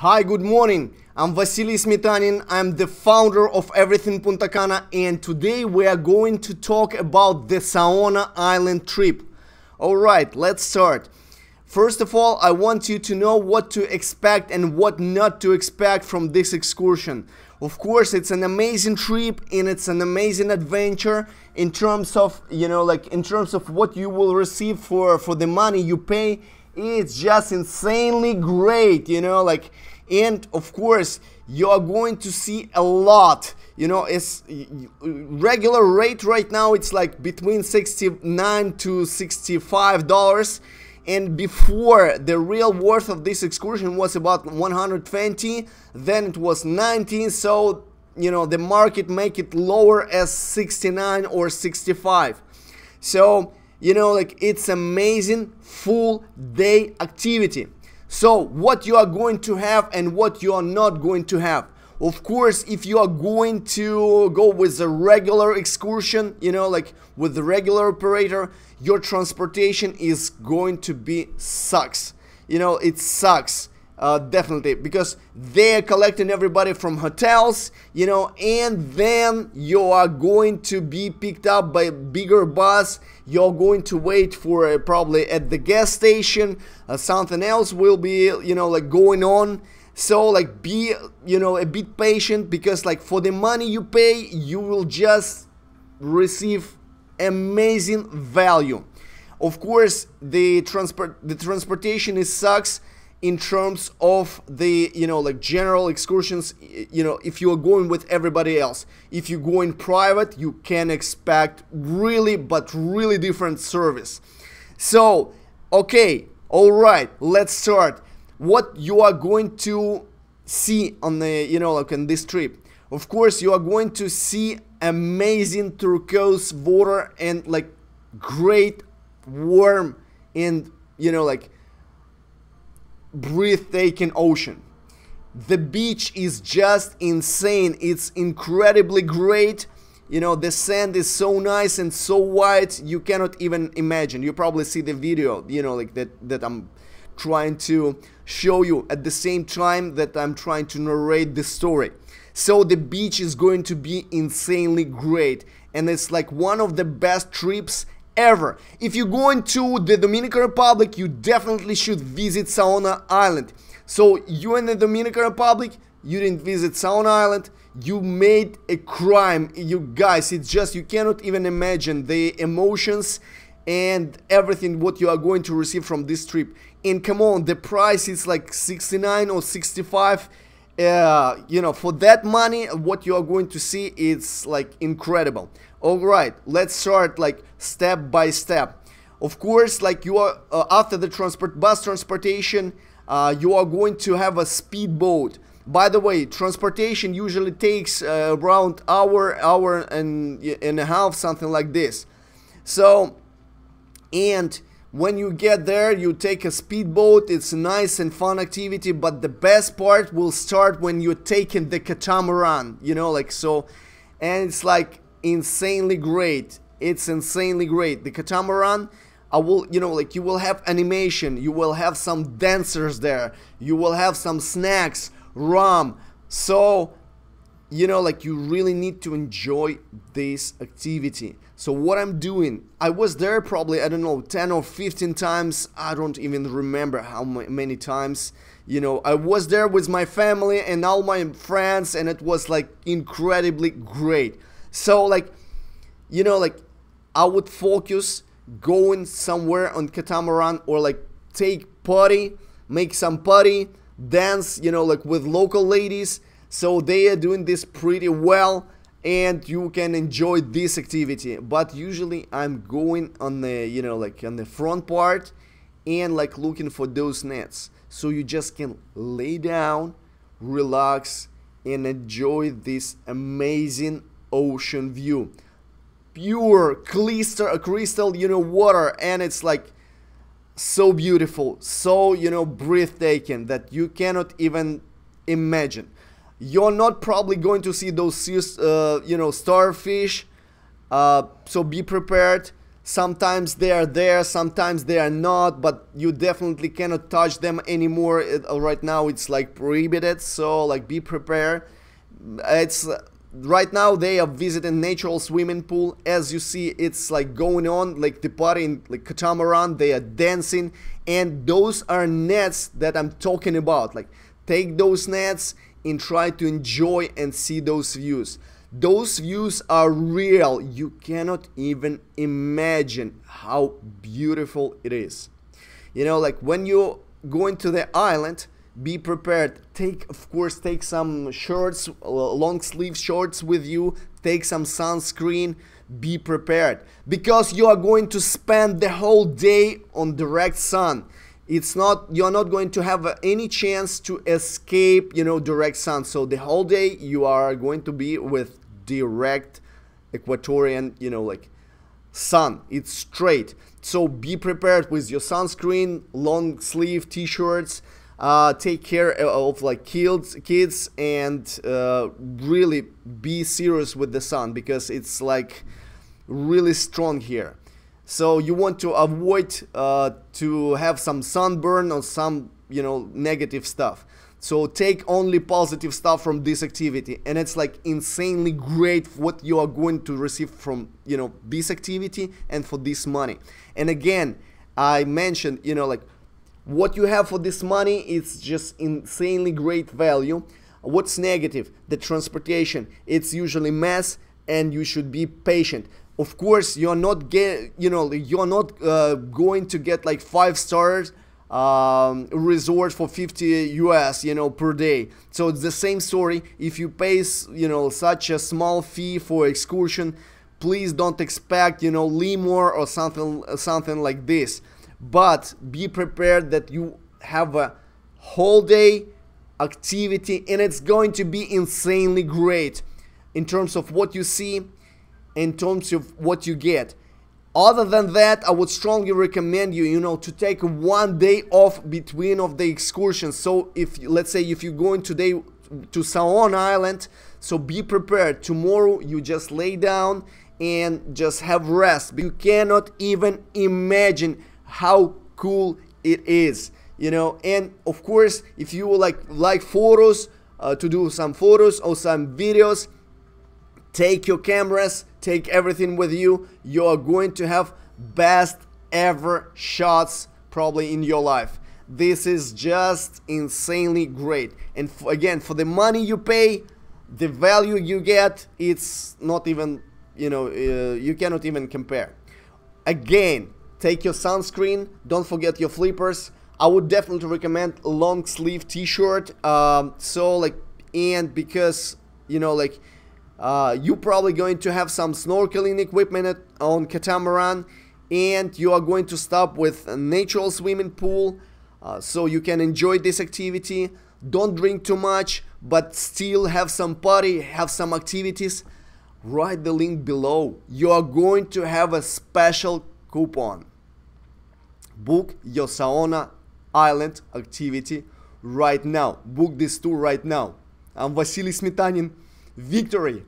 Hi, good morning. I'm Vasily Smitanin. I'm the founder of Everything Punta Cana, and today we are going to talk about the Saona Island trip. All right, let's start. First of all, I want you to know what to expect and what not to expect from this excursion. Of course, it's an amazing trip and it's an amazing adventure in terms of, you know, like in terms of what you will receive for for the money you pay it's just insanely great you know like and of course you are going to see a lot you know it's regular rate right now it's like between 69 to 65 dollars and before the real worth of this excursion was about 120 then it was 19 so you know the market make it lower as 69 or 65 so you know like it's amazing full day activity so what you are going to have and what you are not going to have of course if you are going to go with a regular excursion you know like with the regular operator your transportation is going to be sucks you know it sucks uh, definitely because they're collecting everybody from hotels you know and then you are going to be picked up by a bigger bus you're going to wait for uh, probably at the gas station uh, something else will be you know like going on so like be you know a bit patient because like for the money you pay you will just receive amazing value of course the transport the transportation is sucks in terms of the you know like general excursions you know if you are going with everybody else if you go in private you can expect really but really different service so okay all right let's start what you are going to see on the you know like on this trip of course you are going to see amazing turquoise water and like great warm and you know like breathtaking ocean. The beach is just insane. It's incredibly great. You know, the sand is so nice and so white, you cannot even imagine. You probably see the video, you know, like that that I'm trying to show you at the same time that I'm trying to narrate the story. So the beach is going to be insanely great and it's like one of the best trips ever. If you're going to the Dominican Republic, you definitely should visit Saona Island. So you in the Dominican Republic, you didn't visit Saona Island, you made a crime. You guys, it's just you cannot even imagine the emotions and everything what you are going to receive from this trip. And come on, the price is like 69 or 65 uh, you know, for that money, what you are going to see is like incredible. Alright, let's start like step by step. Of course, like you are uh, after the transport bus transportation, uh, you are going to have a speedboat. By the way, transportation usually takes uh, around hour, hour and, and a half, something like this. So, and when you get there, you take a speedboat. It's a nice and fun activity, but the best part will start when you're taking the catamaran, you know, like so. And it's like insanely great. It's insanely great. The catamaran, I will, you know, like you will have animation, you will have some dancers there, you will have some snacks, rum. So, you know, like you really need to enjoy this activity. So what I'm doing, I was there probably, I don't know, 10 or 15 times, I don't even remember how many times, you know, I was there with my family and all my friends and it was like incredibly great. So like, you know, like I would focus going somewhere on catamaran or like take party, make some party, dance, you know, like with local ladies. So they are doing this pretty well and you can enjoy this activity. But usually I'm going on the, you know, like on the front part and like looking for those nets. So you just can lay down, relax and enjoy this amazing ocean view. Pure crystal, crystal, you know, water, and it's like so beautiful, so, you know, breathtaking that you cannot even imagine. You're not probably going to see those, uh, you know, starfish, uh, so be prepared. Sometimes they are there, sometimes they are not, but you definitely cannot touch them anymore. It, uh, right now it's like prohibited, so like be prepared. It's right now they are visiting natural swimming pool as you see it's like going on like the party in like catamaran they are dancing and those are nets that i'm talking about like take those nets and try to enjoy and see those views those views are real you cannot even imagine how beautiful it is you know like when you go into the island be prepared take of course take some shorts uh, long sleeve shorts with you take some sunscreen be prepared because you are going to spend the whole day on direct sun it's not you're not going to have uh, any chance to escape you know direct sun so the whole day you are going to be with direct equatorian you know like sun it's straight so be prepared with your sunscreen long sleeve t-shirts uh, take care of like kids, kids, and uh, really be serious with the sun because it's like really strong here. So you want to avoid uh, to have some sunburn or some you know negative stuff. So take only positive stuff from this activity, and it's like insanely great what you are going to receive from you know this activity and for this money. And again, I mentioned you know like what you have for this money is just insanely great value. What's negative? The transportation. It's usually mess and you should be patient. Of course, you're not get, you know, you're not uh, going to get like five stars um, resort for 50 US, you know, per day. So it's the same story. If you pay, you know, such a small fee for excursion, please don't expect, you know, Limor or something, something like this but be prepared that you have a whole day activity and it's going to be insanely great in terms of what you see in terms of what you get other than that i would strongly recommend you you know to take one day off between of the excursions so if let's say if you're going today to Saon Island. So be prepared. Tomorrow you just lay down and just have rest. You cannot even imagine how cool it is you know and of course if you like like photos uh, to do some photos or some videos take your cameras take everything with you you are going to have best ever shots probably in your life this is just insanely great and again for the money you pay the value you get it's not even you know uh, you cannot even compare again take your sunscreen, don't forget your flippers. I would definitely recommend long sleeve t-shirt. Um, so like, and because, you know, like, uh, you're probably going to have some snorkeling equipment on catamaran and you are going to stop with a natural swimming pool uh, so you can enjoy this activity don't drink too much but still have some party have some activities write the link below you are going to have a special coupon. Book your Saona Island activity right now. Book this tour right now. I'm Vasily Smetanin. Victory!